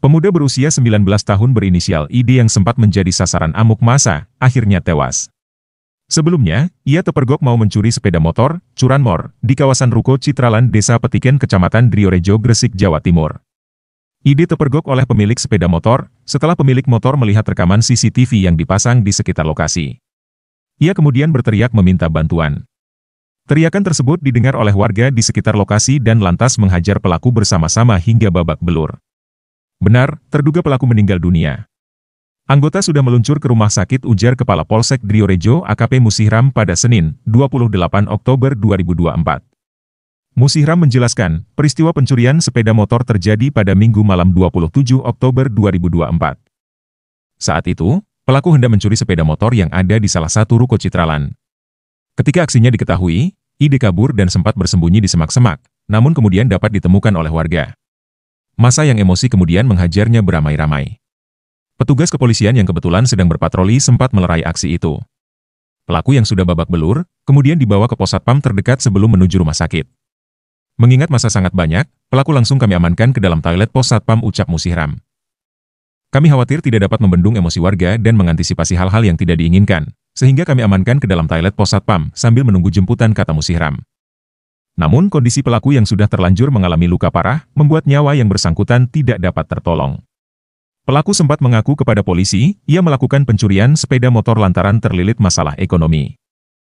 Pemuda berusia 19 tahun berinisial ID yang sempat menjadi sasaran amuk masa, akhirnya tewas. Sebelumnya, ia terpergok mau mencuri sepeda motor, curanmor, di kawasan Ruko Citralan Desa Petiken Kecamatan Driorejo Gresik, Jawa Timur. ID terpergok oleh pemilik sepeda motor, setelah pemilik motor melihat rekaman CCTV yang dipasang di sekitar lokasi. Ia kemudian berteriak meminta bantuan. Teriakan tersebut didengar oleh warga di sekitar lokasi dan lantas menghajar pelaku bersama-sama hingga babak belur. Benar, terduga pelaku meninggal dunia. Anggota sudah meluncur ke rumah sakit ujar Kepala Polsek Driorejo AKP Musihram pada Senin, 28 Oktober 2024. Musihram menjelaskan, peristiwa pencurian sepeda motor terjadi pada Minggu malam 27 Oktober 2024. Saat itu, pelaku hendak mencuri sepeda motor yang ada di salah satu ruko Citralan. Ketika aksinya diketahui, Ide kabur dan sempat bersembunyi di semak-semak, namun kemudian dapat ditemukan oleh warga. Masa yang emosi kemudian menghajarnya beramai-ramai. Petugas kepolisian yang kebetulan sedang berpatroli sempat melerai aksi itu. Pelaku yang sudah babak belur, kemudian dibawa ke pos satpam terdekat sebelum menuju rumah sakit. Mengingat masa sangat banyak, pelaku langsung kami amankan ke dalam toilet pos satpam ucap Musihram. Kami khawatir tidak dapat membendung emosi warga dan mengantisipasi hal-hal yang tidak diinginkan, sehingga kami amankan ke dalam toilet pos satpam sambil menunggu jemputan kata Musihram. Namun kondisi pelaku yang sudah terlanjur mengalami luka parah, membuat nyawa yang bersangkutan tidak dapat tertolong. Pelaku sempat mengaku kepada polisi, ia melakukan pencurian sepeda motor lantaran terlilit masalah ekonomi.